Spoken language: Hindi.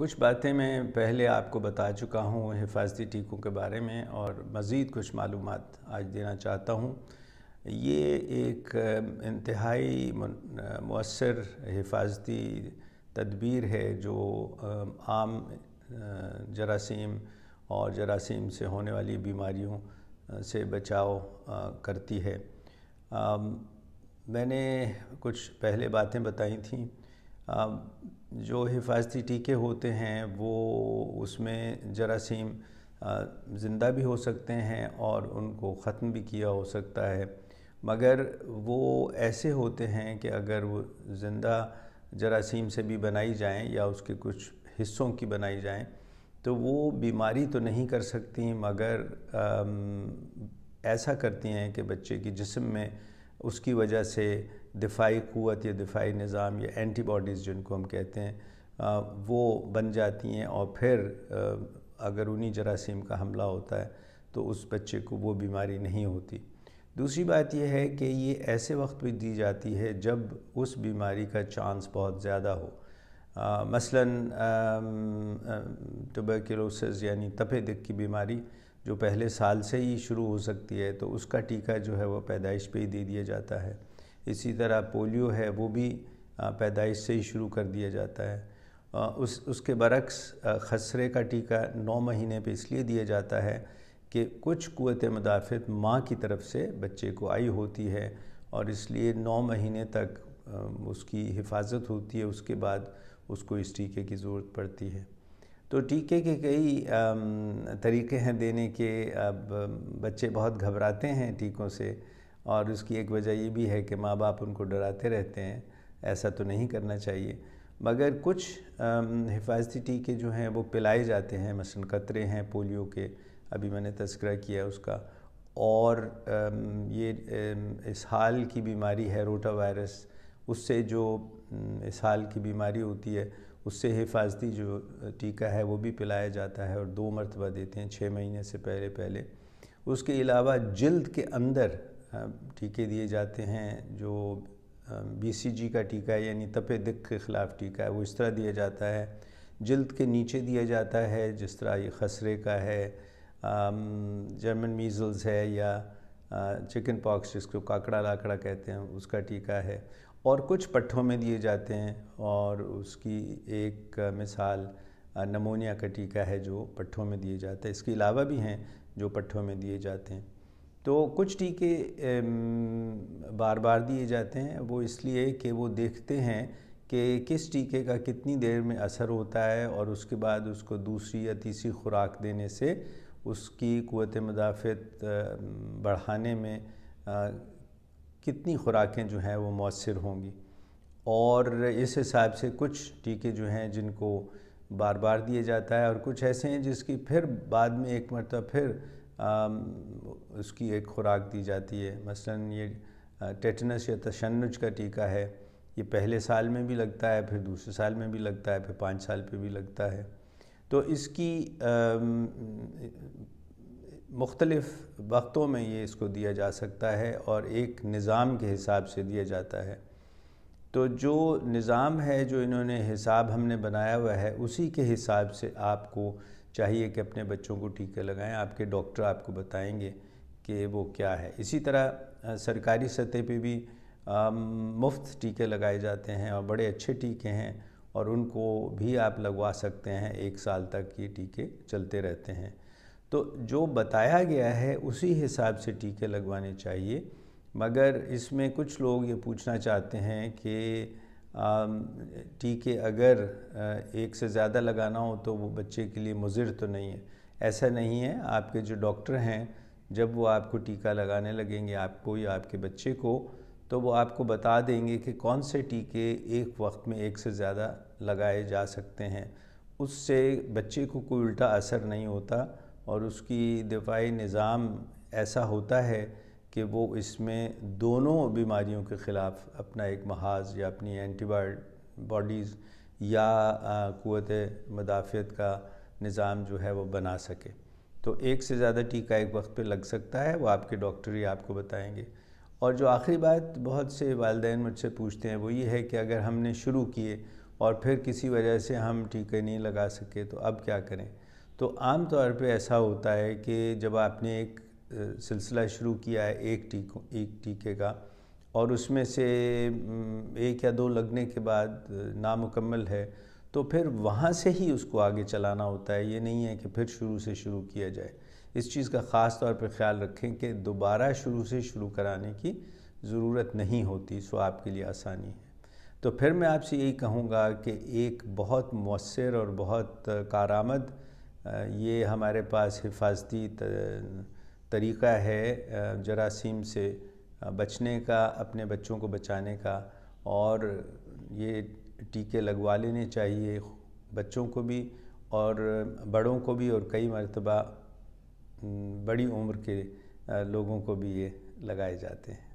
कुछ बातें मैं पहले आपको बता चुका हूँ हिफाजती टीकों के बारे में और मज़ीद कुछ मालूम आज देना चाहता हूँ ये एक इंतहाई मौसर हिफाजती तदबीर है जो आम जरासीम और जरासीम से होने वाली बीमारियों से बचाव करती है मैंने कुछ पहले बातें बताई थी जो हिफाजती टीके होते हैं वो उसमें जरासीम ज़िंदा भी हो सकते हैं और उनको ख़त्म भी किया हो सकता है मगर वो ऐसे होते हैं कि अगर वो ज़िंदा जरासीम से भी बनाई जाएं या उसके कुछ हिस्सों की बनाई जाएं तो वो बीमारी तो नहीं कर सकती मगर ऐसा करती हैं कि बच्चे की जिस्म में उसकी वजह से दिफाई क़वत या दिफाई निज़ाम या एंटीबॉडीज़ जिनको हम कहते हैं वो बन जाती हैं और फिर अगर उन्हीं जरासीम का हमला होता है तो उस बच्चे को वो बीमारी नहीं होती दूसरी बात यह है कि ये ऐसे वक्त भी दी जाती है जब उस बीमारी का चांस बहुत ज़्यादा हो आ, मसलन टबरकलोसिस यानी तपे दिक की बीमारी जो पहले साल से ही शुरू हो सकती है तो उसका टीका जो है वो पैदाइश पे ही दे दिया जाता है इसी तरह पोलियो है वो भी पैदाइश से ही शुरू कर दिया जाता है उस उसके बरक्स खसरे का टीका नौ महीने पे इसलिए दिया जाता है कि कुछ क़वत मदाफ़त माँ की तरफ से बच्चे को आई होती है और इसलिए नौ महीने तक उसकी हिफाजत होती है उसके बाद उसको इस टीके की ज़रूरत पड़ती है तो टीके के कई तरीके हैं देने के अब बच्चे बहुत घबराते हैं टीकों से और उसकी एक वजह ये भी है कि माँ बाप उनको डराते रहते हैं ऐसा तो नहीं करना चाहिए मगर कुछ हिफाजती टीके जो हैं वो पिलाए जाते हैं मसन कतरे हैं पोलियो के अभी मैंने तस्करा किया उसका और ये इसहाल की बीमारी है रोटा वायरस उससे जो इसहाल की बीमारी होती है उससे हिफाजती जो टीका है वो भी पिलाया जाता है और दो मरतबा देते हैं छः महीने से पहले पहले उसके अलावा जल्द के अंदर टीके दिए जाते हैं जो बीसीजी का टीका है यानी तपे के ख़िलाफ़ टीका है वो इस तरह दिया जाता है जल्द के नीचे दिया जाता है जिस तरह ये खसरे का है जर्मन मीज़ल्स है या चिकन पॉक्स जिसको काकड़ा लाकड़ा कहते हैं उसका टीका है और कुछ पट्ठों में दिए जाते हैं और उसकी एक मिसाल नमोनिया का टीका है जो पट्ठों में दिए जाते हैं इसके अलावा भी हैं जो पट्ठों में दिए जाते हैं तो कुछ टीके बार बार दिए जाते हैं वो इसलिए कि वो देखते हैं कि किस टीके का कितनी देर में असर होता है और उसके बाद उसको दूसरी या तीसरी खुराक देने से उसकी क़वत मदाफ़त बढ़ाने में कितनी खुराकें जो हैं वो मौसर होंगी और इस हिसाब से कुछ टीके जो हैं जिनको बार बार दिए जाता है और कुछ ऐसे हैं जिसकी फिर बाद में एक मरतब फिर उसकी एक खुराक दी जाती है मसलन ये टेटनस या तशनज का टीका है ये पहले साल में भी लगता है फिर दूसरे साल में भी लगता है फिर पाँच साल पे भी लगता है तो इसकी मुख्तलफ़ वक्तों में ये इसको दिया जा सकता है और एक निज़ाम के हिसाब से दिया जाता है तो जो निज़ाम है जो इन्होंने हिसाब हमने बनाया हुआ है उसी के हिसाब से आपको चाहिए कि अपने बच्चों को टीके लगाएं आपके डॉक्टर आपको बताएंगे कि वो क्या है इसी तरह सरकारी सतह पे भी मुफ्त टीके लगाए जाते हैं और बड़े अच्छे टीके हैं और उनको भी आप लगवा सकते हैं एक साल तक ये टीके चलते रहते हैं तो जो बताया गया है उसी हिसाब से टीके लगवाने चाहिए मगर इसमें कुछ लोग ये पूछना चाहते हैं कि टीके अगर एक से ज़्यादा लगाना हो तो वो बच्चे के लिए मुजिर तो नहीं है ऐसा नहीं है आपके जो डॉक्टर हैं जब वो आपको टीका लगाने लगेंगे आपको या आपके बच्चे को तो वो आपको बता देंगे कि कौन से टीके एक वक्त में एक से ज़्यादा लगाए जा सकते हैं उससे बच्चे को कोई उल्टा असर नहीं होता और उसकी दिफाई निज़ाम ऐसा होता है कि वो इसमें दोनों बीमारियों के ख़िलाफ़ अपना एक महाज या अपनी एंटीबॉडीज़ या क़वत मदाफ़त का निज़ाम जो है वो बना सके तो एक से ज़्यादा टीका एक वक्त पे लग सकता है वो आपके डॉक्टर ही आपको बताएंगे और जो आखिरी बात बहुत से वालदे मुझसे पूछते हैं वो ये है कि अगर हमने शुरू किए और फिर किसी वजह से हम टीके नहीं लगा सके तो अब क्या करें तो आम तौर पे ऐसा होता है कि जब आपने एक सिलसिला शुरू किया है एक टीको एक टीके का और उसमें से एक या दो लगने के बाद नामुकम्मल है तो फिर वहाँ से ही उसको आगे चलाना होता है ये नहीं है कि फिर शुरू से शुरू किया जाए इस चीज़ का ख़ास तौर पर ख्याल रखें कि दोबारा शुरू से शुरू कराने की ज़रूरत नहीं होती सो आपके लिए आसानी है तो फिर मैं आपसे यही कहूँगा कि एक बहुत मौसर और बहुत कारामद ये हमारे पास हिफाजती तरीक़ा है जरासीम से बचने का अपने बच्चों को बचाने का और ये टीके लगवा लेने चाहिए बच्चों को भी और बड़ों को भी और कई मरतबा बड़ी उम्र के लोगों को भी ये लगाए जाते हैं